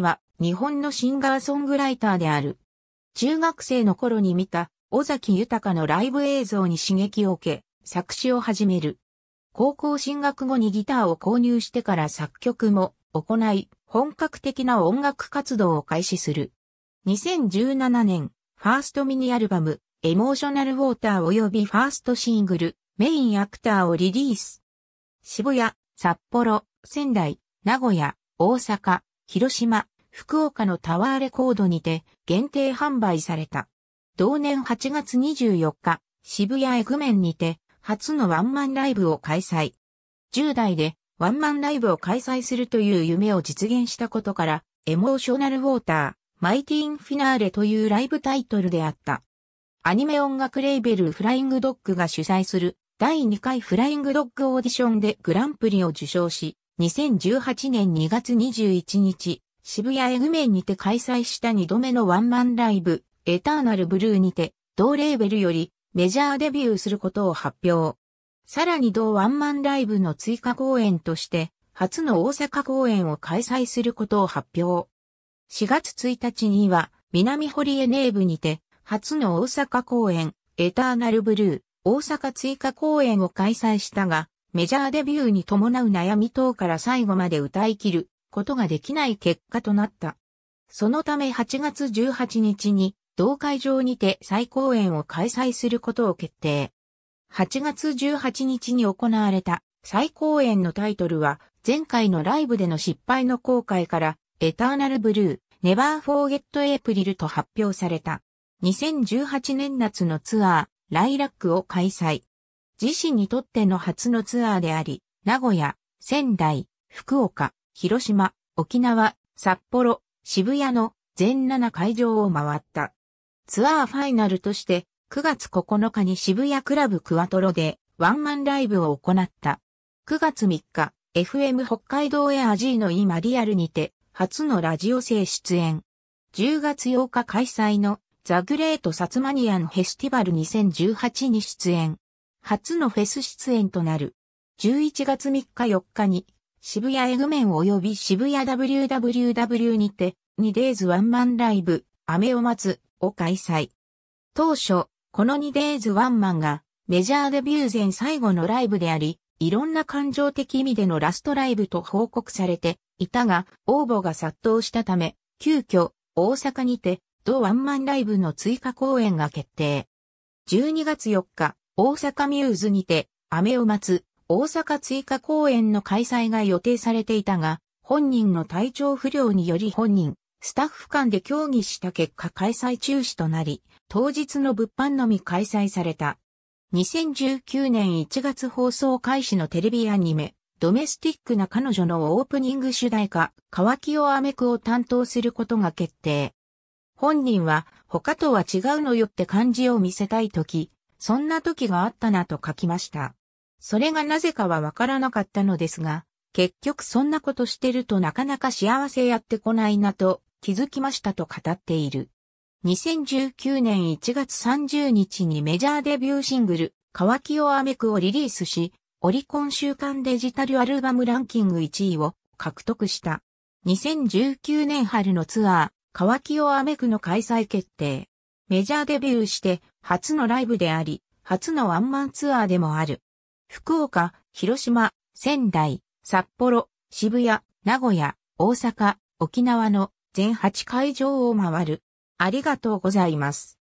は日本のシンガーソングライターである。中学生の頃に見た尾崎豊のライブ映像に刺激を受け、作詞を始める。高校進学後にギターを購入してから作曲も行い、本格的な音楽活動を開始する。2017年、ファーストミニアルバム、エモーショナルウォーター及びファーストシングル、メインアクターをリリース。渋谷、札幌、仙台、名古屋、大阪、広島、福岡のタワーレコードにて限定販売された。同年8月24日、渋谷エグメンにて初のワンマンライブを開催。10代でワンマンライブを開催するという夢を実現したことから、エモーショナルウォーター、マイティーンフィナーレというライブタイトルであった。アニメ音楽レーベルフライングドッグが主催する第2回フライングドッグオーディションでグランプリを受賞し、2018年2月21日、渋谷エグメンにて開催した2度目のワンマンライブ、エターナルブルーにて、同レーベルよりメジャーデビューすることを発表。さらに同ワンマンライブの追加公演として、初の大阪公演を開催することを発表。4月1日には、南堀江ネーブにて、初の大阪公演、エターナルブルー、大阪追加公演を開催したが、メジャーデビューに伴う悩み等から最後まで歌い切ることができない結果となった。そのため8月18日に同会場にて再公演を開催することを決定。8月18日に行われた再公演のタイトルは前回のライブでの失敗の後悔からエターナルブルー、ネバーフォーゲットエイプリルと発表された。2018年夏のツアー、ライラックを開催。自身にとっての初のツアーであり、名古屋、仙台、福岡、広島、沖縄、札幌、渋谷の全7会場を回った。ツアーファイナルとして9月9日に渋谷クラブクワトロでワンマンライブを行った。9月3日、FM 北海道エアーの今リアルにて初のラジオ制出演。10月8日開催のザ・グレート・サツマニアン・フェスティバル2018に出演。初のフェス出演となる。11月3日4日に、渋谷エグメン及び渋谷 WWW にて、2days ワンマンライブ、雨を待つ、を開催。当初、この 2days ワンマンが、メジャーデビュー前最後のライブであり、いろんな感情的意味でのラストライブと報告されていたが、応募が殺到したため、急遽、大阪にて、同ワンマンライブの追加公演が決定。12月4日、大阪ミューズにて、雨を待つ、大阪追加公演の開催が予定されていたが、本人の体調不良により本人、スタッフ間で協議した結果開催中止となり、当日の物販のみ開催された。2019年1月放送開始のテレビアニメ、ドメスティックな彼女のオープニング主題歌、乾きをアメくを担当することが決定。本人は、他とは違うのよって感じを見せたいとき、そんな時があったなと書きました。それがなぜかはわからなかったのですが、結局そんなことしてるとなかなか幸せやってこないなと気づきましたと語っている。2019年1月30日にメジャーデビューシングル、乾きをあめくをリリースし、オリコン週間デジタルアルバムランキング1位を獲得した。2019年春のツアー、乾きをあめくの開催決定。メジャーデビューして初のライブであり、初のワンマンツアーでもある。福岡、広島、仙台、札幌、渋谷、名古屋、大阪、沖縄の全8会場を回る。ありがとうございます。